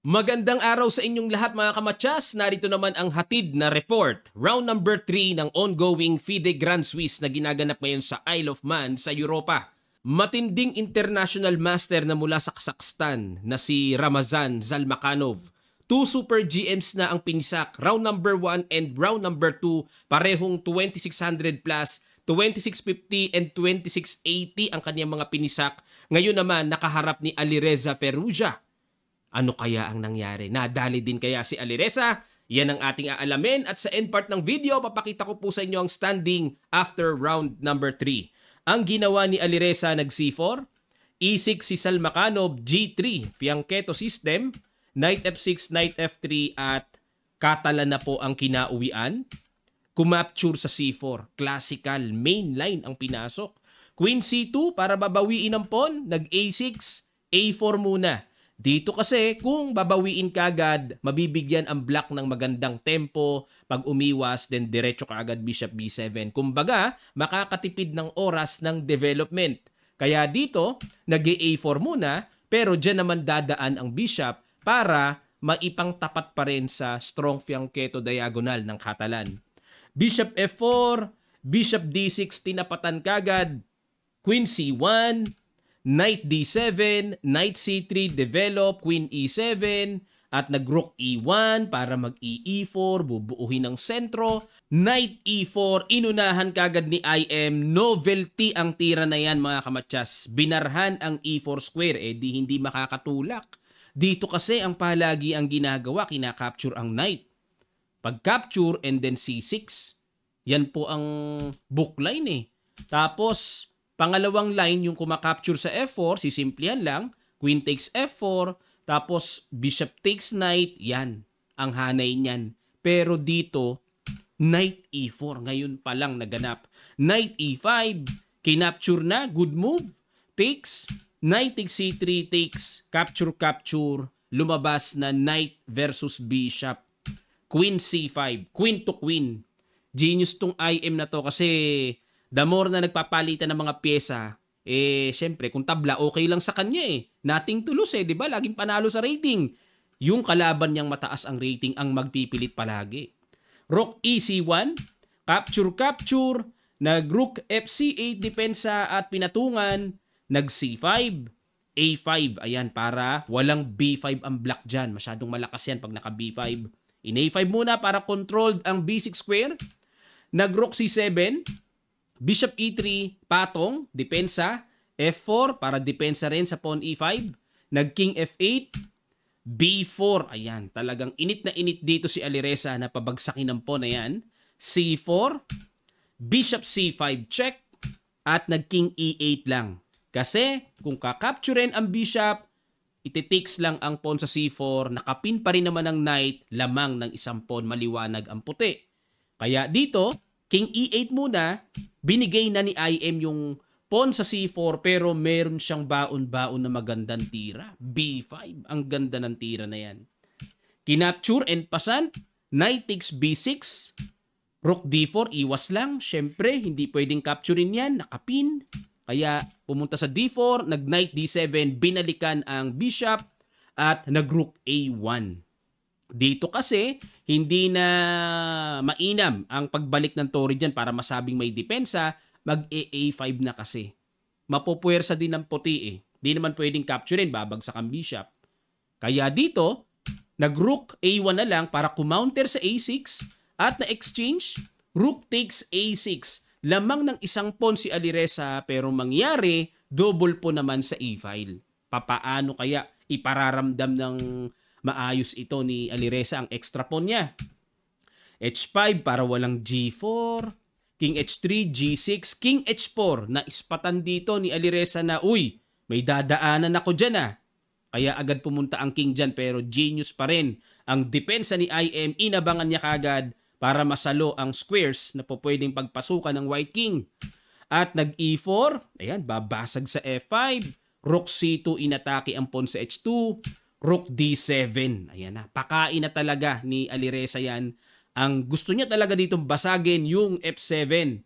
Magandang araw sa inyong lahat mga kamatsas. Narito naman ang hatid na report. Round number 3 ng ongoing FIDE Grand Swiss na ginaganap ngayon sa Isle of Man sa Europa. Matinding international master na mula sa Kazakhstan na si Ramazan Zalmakanov. Two super GMs na ang pinisak, round number 1 and round number 2, parehong 2600 plus 2650 and 2680 ang kanyang mga pinisak. Ngayon naman nakaharap ni Alireza Ferrugia ano kaya ang nangyari? Nadali din kaya si Aliresa? Yan ang ating aalamin at sa end part ng video, papakita ko po sa inyo ang standing after round number 3. Ang ginawa ni Aliresa nag C4, E6 si Salmakanov, G3, Fianchetto system, Knight F6, Knight F3 at Katala na po ang kinauwian. Kumapture sa C4, classical, main line ang pinasok. Queen C2 para babawiin ang pawn, nag A6, A4 muna. Dito kasi, kung babawiin ka agad, mabibigyan ang black ng magandang tempo, pag umiwas, then diretso ka agad bishop b7. Kumbaga, makakatipid ng oras ng development. Kaya dito, nag a4 muna, pero dyan naman dadaan ang bishop para maipangtapat pa rin sa strong fianchetto diagonal ng Catalan. Bishop f4, bishop d6 tinapatan kagad, queen c1, knight d7, knight c3, develop, queen e7, at nagrook e1 para mag e 4 bubuuhin ang sentro. Knight e4, inunahan kagad ni IM. Novelty ang tira na yan mga kamatsas. Binarhan ang e4 square, eh di hindi makakatulak. Dito kasi ang palagi ang ginagawa, kinakapture ang knight. Pag-capture and then c6. Yan po ang bookline eh. Tapos, Pangalawang line yung kumakapture sa F4, si sisimplihan lang, queen takes F4, tapos bishop takes knight, yan, ang hanay niyan. Pero dito, knight E4, ngayon pa lang naganap. Knight E5, kinapture na, good move, takes, knight takes C3, takes, capture, capture, lumabas na knight versus bishop. Queen C5, queen to queen. Genius tong IM na to kasi the more na nagpapalitan ng mga pyesa, eh syempre kung tabla okay lang sa kanya eh. Nating tulos eh, 'di ba? Laging panalo sa rating. Yung kalaban niyang mataas ang rating ang magpipilit palagi. Rook EC1, capture capture, nag rook FC8 depensa at pinatungan, nag C5, A5. Ayan, para walang B5 ang black diyan. Masyadong malakas yan pag naka B5. In A5 muna para controlled ang B6 square. Nag rook C7, Bishop E3, patong, depensa. F4, para depensa rin sa pawn E5. Nag-king F8, B4. Ayan, talagang init na init dito si Aliresa na pabagsakin ng pawn. Ayan, C4, Bishop C5 check, at nag-king E8 lang. Kasi kung kakapturein ang bishop, ititakes lang ang pawn sa C4, nakapin pa rin naman ang knight, lamang ng isang pawn maliwanag ang puti. Kaya dito, King E8 muna, binigay na ni IM yung pawn sa C4 pero meron siyang baon-baon na magandang tira. B5, ang ganda ng tira na yan. Kinapture and passant, knight takes B6, rook D4, iwas lang. Siyempre, hindi pwedeng capturein yan, nakapin. Kaya pumunta sa D4, nag-knight D7, binalikan ang bishop at nag-rook A1. Dito kasi, hindi na mainam ang pagbalik ng Tory dyan para masabing may depensa, mag-AA5 na kasi. Mapupuwersa din ng puti eh. Di naman pwedeng capturein, babagsak ang bishop. Kaya dito, nag-rook A1 na lang para kumounter sa A6 at na-exchange, rook takes A6. Lamang ng isang pawn si Aliresa pero mangyari, double po naman sa A-file. E Papaano kaya ipararamdam ng maayos ito ni Aliresa ang extra pawn niya. H5 para walang G4. King H3, G6, King H4 na ispatan dito ni Aliresa na uy, may dadaanan ako dyan ah. Kaya agad pumunta ang King dyan pero genius pa rin. Ang depensa ni IM inabangan niya kagad para masalo ang squares na po pwedeng pagpasukan ng White King. At nag E4, ayan, babasag sa F5. Rook C2 inatake ang pawn sa H2. Rook D7. Ayan na. Pakain na talaga ni Alireza yan. Ang gusto niya talaga dito basagin yung F7.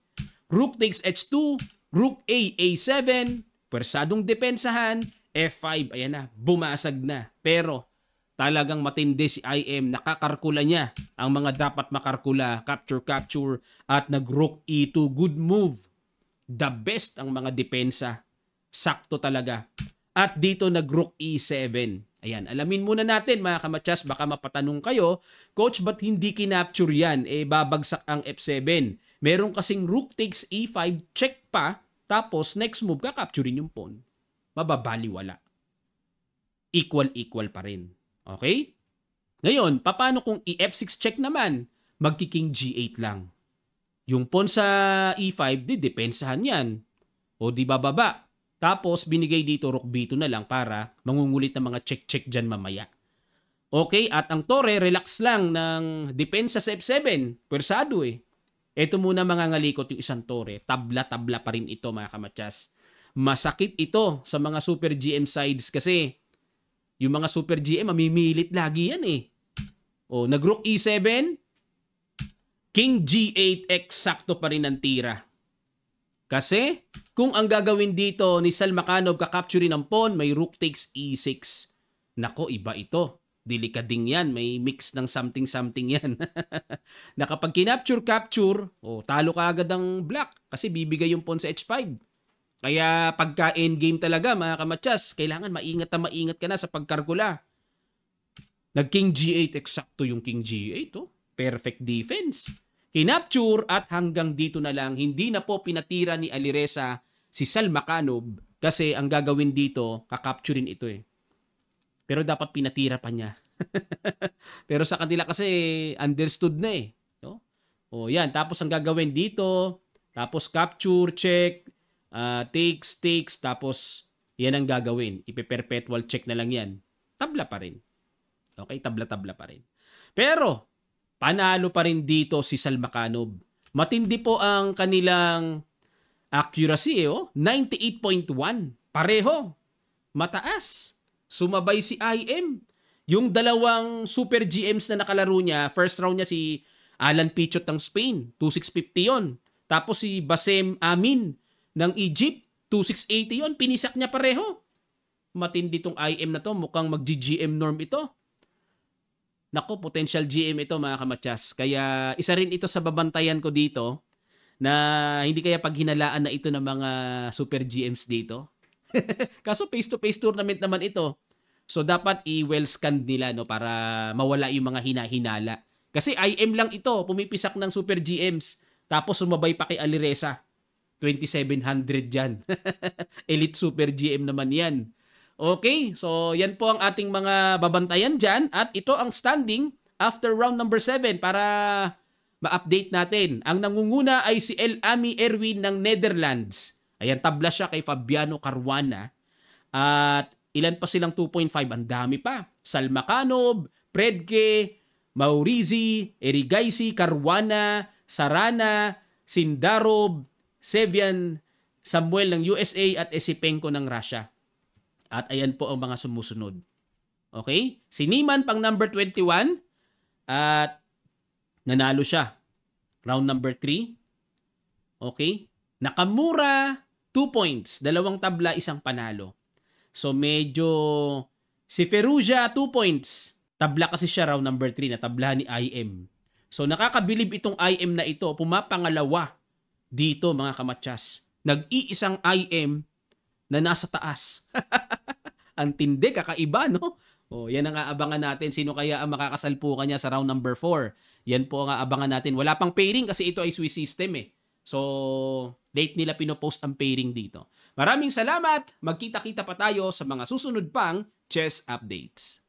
Rook takes H2. Rook A, A7. Pwersadong depensahan. F5. Ayan na. Bumasag na. Pero talagang matindi si IM. Nakakarkula niya ang mga dapat makarkula. Capture, capture. At nag-rook E2. Good move. The best ang mga depensa. Sakto talaga. At dito nag-rook E7 Ayan, alamin muna natin mga kamatsas, baka mapatanong kayo, Coach, ba't hindi kinapture yan? Eh, babagsak ang F7. Meron kasing rook takes E5, check pa, tapos next move, kakapturein yung pawn. Mababaliwala. Equal-equal pa rin. Okay? Ngayon, paano kung e-F6 check naman? Magkiking G8 lang. Yung pawn sa E5, di depensahan yan. O di bababa. Tapos binigay dito rook b na lang para mangungulit ng mga check-check dyan mamaya. Okay, at ang Torre relax lang ng depensa sa F7. Pwersado eh. Ito muna mga ngalikot yung isang Torre. Tabla-tabla pa rin ito mga kamatsas. Masakit ito sa mga Super GM sides kasi yung mga Super GM mamimilit lagi yan eh. O, nag-rook E7, King G8, eksakto pa rin ang tira. Kasi kung ang gagawin dito ni Salmakanov kakapturin ng pawn, may rook takes e6. Nako, iba ito. Delikading yan. May mix ng something-something yan. na kinapture-capture, oh, talo ka agad ang black kasi bibigay yung pawn sa h5. Kaya pagka game talaga mga kamatsas, kailangan maingat na maingat ka na sa pagkargula. Nag king g8, eksakto yung king g8. Oh. Perfect defense kinapture at hanggang dito na lang hindi na po pinatira ni Aliresa si Salmakanob kasi ang gagawin dito kakapturein ito eh. Pero dapat pinatira pa niya. Pero sa kanila kasi understood na eh. No? O yan, tapos ang gagawin dito, tapos capture, check, uh, takes, takes, tapos yan ang gagawin. Ipe-perpetual check na lang yan. Tabla pa rin. Okay, tabla-tabla pa rin. Pero, panalo pa rin dito si Salmakanob. Matindi po ang kanilang accuracy eh, oh. 98.1. Pareho. Mataas. Sumabay si IM. Yung dalawang super GMs na nakalaro niya, first round niya si Alan Pichot ng Spain, 2650 yon. Tapos si Basem Amin ng Egypt, 2680 yon. Pinisak niya pareho. Matindi tong IM na to. Mukhang mag-GGM norm ito. Nako, potential GM ito mga kamatsas. Kaya isa rin ito sa babantayan ko dito na hindi kaya paghinalaan na ito ng mga super GMs dito. Kaso face-to-face tournament naman ito. So dapat i-well scan nila no para mawala yung mga hinahinala. Kasi IM lang ito, pumipisak ng super GMs. Tapos sumabay pa kay Aliresa. 2,700 yan. Elite super GM naman yan. Okay, so yan po ang ating mga babantayan dyan at ito ang standing after round number 7 para ma-update natin. Ang nangunguna ay si El Ami Erwin ng Netherlands. Ayan, tabla siya kay Fabiano Caruana. At ilan pa silang 2.5? Ang dami pa. Salmakanov, Predke, Maurizi, Erigaisi, Caruana, Sarana, Sindarov, Sevian, Samuel ng USA at Esipenko ng Russia. At ayan po ang mga sumusunod. Okay? Si Niman pang number 21 at nanalo siya. Round number 3. Okay? Nakamura, 2 points. Dalawang tabla, isang panalo. So medyo si Ferrugia, 2 points. Tabla kasi siya round number 3 na tabla ni IM. So nakakabilib itong IM na ito, pumapangalawa dito mga kamatsas. Nag-iisang IM na nasa taas. ang tindi, kakaiba, no? O, oh, yan ang aabangan natin. Sino kaya ang makakasalpukan niya sa round number 4? Yan po ang aabangan natin. Wala pang pairing kasi ito ay Swiss system eh. So, late nila pinopost ang pairing dito. Maraming salamat. Magkita-kita pa tayo sa mga susunod pang chess updates.